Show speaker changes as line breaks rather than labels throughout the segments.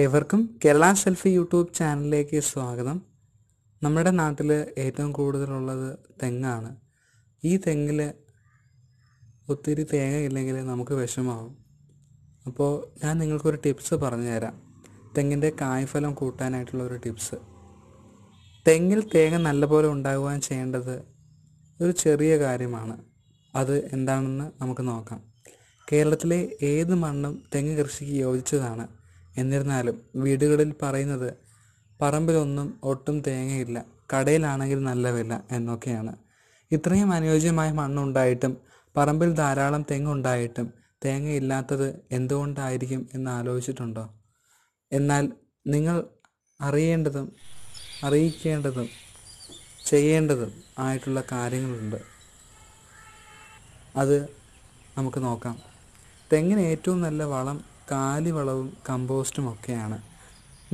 ഏവർക്കും Kerala selfie YouTube ചാനലിലേക്ക് സ്വാഗതം നമ്മുടെ നാട്ടിൽ ഏറ്റവും കൂടുതലുള്ളത് തെങ്ങാണ് ഈ തെങ്ങിൽ ഒത്തിരി തേങ്ങ ഇല്ലെങ്കിൽ നമുക്ക് വിഷമാവും അപ്പോൾ ഞാൻ നിങ്ങൾക്കൊരു ടിപ്സ് പറഞ്ഞുതരാം തെങ്ങിൻ്റെ കായ്ഫലം കൂട്ടാനായിട്ടുള്ള ഒരു ടിപ്സ് തെങ്ങിൽ തേങ്ങ നല്ലപോലെ ഉണ്ടാകുവാൻ ചെയ്യേണ്ടത് ഒരു ചെറിയ കാര്യമാണ് അത് എന്താണെന്ന് നമുക്ക് നോക്കാം കേരളത്തിലെ ഏത് മണ്ണും തെങ്ങ് കൃഷിക്ക് യോജിച്ചതാണ് എന്നിരുന്നാലും വീടുകളിൽ പറയുന്നത് പറമ്പിലൊന്നും ഒട്ടും തേങ്ങയില്ല കടയിലാണെങ്കിൽ നല്ല വില എന്നൊക്കെയാണ് ഇത്രയും അനുയോജ്യമായ മണ്ണുണ്ടായിട്ടും പറമ്പിൽ ധാരാളം തെങ്ങുണ്ടായിട്ടും തേങ്ങയില്ലാത്തത് എന്തുകൊണ്ടായിരിക്കും എന്ന് ആലോചിച്ചിട്ടുണ്ടോ എന്നാൽ നിങ്ങൾ അറിയേണ്ടതും അറിയിക്കേണ്ടതും ചെയ്യേണ്ടതും ആയിട്ടുള്ള കാര്യങ്ങളുണ്ട് അത് നമുക്ക് നോക്കാം തെങ്ങിന് ഏറ്റവും നല്ല വളം കാലിവളവും കമ്പോസ്റ്റും ഒക്കെയാണ്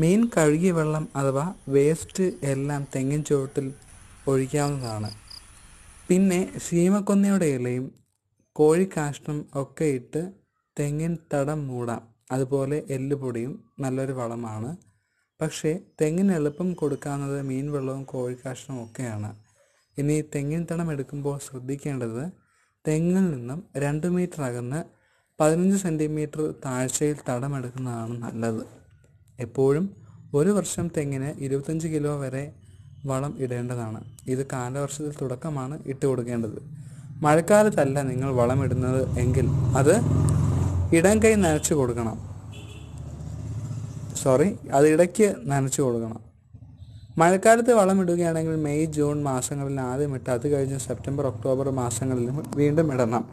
മെയിൻ കഴുകിയ വെള്ളം അഥവാ വേസ്റ്റ് എല്ലാം തെങ്ങിൻ ചുവട്ടിൽ ഒഴിക്കാവുന്നതാണ് പിന്നെ ശീമക്കൊന്നയുടെ ഇലയും കോഴിക്കാഷ്ണം ഒക്കെ ഇട്ട് തെങ്ങിൻ തടം മൂടാം അതുപോലെ എല്ലുപൊടിയും നല്ലൊരു വളമാണ് പക്ഷേ തെങ്ങിന് എളുപ്പം കൊടുക്കാവുന്നത് മീൻ വെള്ളവും കോഴിക്കാഷ്ണവും ഒക്കെയാണ് ഇനി തെങ്ങിൻ തടം എടുക്കുമ്പോൾ ശ്രദ്ധിക്കേണ്ടത് തെങ്ങിൽ നിന്നും രണ്ട് മീറ്റർ അകന്ന് പതിനഞ്ച് സെൻറ്റിമീറ്റർ താഴ്ചയിൽ തടമെടുക്കുന്നതാണ് നല്ലത് എപ്പോഴും ഒരു വർഷം തെങ്ങിന് ഇരുപത്തഞ്ച് കിലോ വരെ വളം ഇടേണ്ടതാണ് ഇത് കാലവർഷത്തിൽ തുടക്കമാണ് ഇട്ട് കൊടുക്കേണ്ടത് മഴക്കാലത്തല്ല നിങ്ങൾ വളം ഇടുന്നത് എങ്കിൽ അത് ഇടം കൈ നനച്ചു കൊടുക്കണം സോറി അത് ഇടയ്ക്ക് നനച്ചു കൊടുക്കണം മഴക്കാലത്ത് വളം ഇടുകയാണെങ്കിൽ മെയ് ജൂൺ മാസങ്ങളിൽ ആദ്യം ഇട്ട് അത് കഴിഞ്ഞ് സെപ്റ്റംബർ ഒക്ടോബർ മാസങ്ങളിലും വീണ്ടും ഇടണം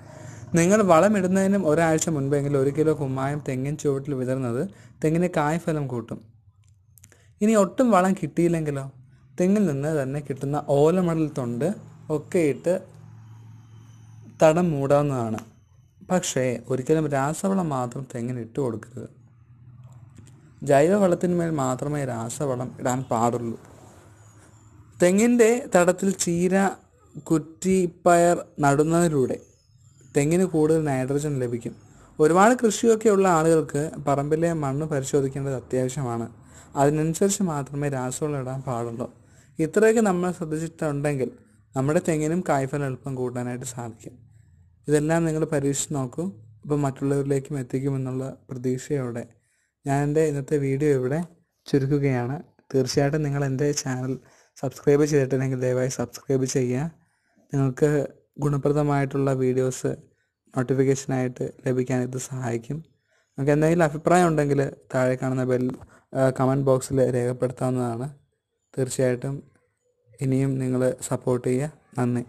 നിങ്ങൾ വളമിടുന്നതിനും ഒരാഴ്ച മുൻപെങ്കിലും ഒരു കിലോ കുമ്മായം തെങ്ങിൻ ചുവട്ടിൽ വിതറുന്നത് തെങ്ങിന് കായ്ഫലം കൂട്ടും ഇനി ഒട്ടും വളം കിട്ടിയില്ലെങ്കിലോ തെങ്ങിൽ നിന്ന് തന്നെ കിട്ടുന്ന ഓലമടൽ തൊണ്ട് ഒക്കെ ഇട്ട് തടം മൂടാവുന്നതാണ് പക്ഷേ ഒരിക്കലും രാസവളം മാത്രം തെങ്ങിന് ഇട്ട് കൊടുക്കരുത് ജൈവവളത്തിന്മേൽ മാത്രമേ രാസവളം ഇടാൻ പാടുള്ളൂ തെങ്ങിൻ്റെ തടത്തിൽ ചീര കുറ്റിപ്പയർ നടുന്നതിലൂടെ തെങ്ങിന് കൂടുതൽ നൈട്രജൻ ലഭിക്കും ഒരുപാട് കൃഷിയൊക്കെ ഉള്ള ആളുകൾക്ക് പറമ്പിലെ മണ്ണ് പരിശോധിക്കേണ്ടത് അത്യാവശ്യമാണ് അതിനനുസരിച്ച് മാത്രമേ രാസവളം ഇടാൻ പാടുള്ളൂ ഇത്രയൊക്കെ നമ്മൾ ശ്രദ്ധിച്ചിട്ടുണ്ടെങ്കിൽ നമ്മുടെ തെങ്ങിനും കായ്ഫലം എളുപ്പം കൂട്ടാനായിട്ട് സാധിക്കും ഇതെല്ലാം നിങ്ങൾ പരീക്ഷിച്ച് നോക്കൂ അപ്പോൾ മറ്റുള്ളവരിലേക്കും എത്തിക്കുമെന്നുള്ള പ്രതീക്ഷയോടെ ഞാൻ എൻ്റെ ഇന്നത്തെ വീഡിയോ ഇവിടെ ചുരുക്കുകയാണ് തീർച്ചയായിട്ടും നിങ്ങൾ എൻ്റെ ചാനൽ സബ്സ്ക്രൈബ് ചെയ്തിട്ടില്ലെങ്കിൽ ദയവായി സബ്സ്ക്രൈബ് ചെയ്യുക നിങ്ങൾക്ക് ഗുണപ്രദമായിട്ടുള്ള വീഡിയോസ് നോട്ടിഫിക്കേഷനായിട്ട് ലഭിക്കാൻ ഇത് സഹായിക്കും നമുക്ക് എന്തെങ്കിലും അഭിപ്രായം ഉണ്ടെങ്കിൽ താഴെ കാണുന്ന ബെൽ കമൻറ്റ് ബോക്സിൽ രേഖപ്പെടുത്താവുന്നതാണ് തീർച്ചയായിട്ടും ഇനിയും നിങ്ങൾ സപ്പോർട്ട് ചെയ്യുക നന്ദി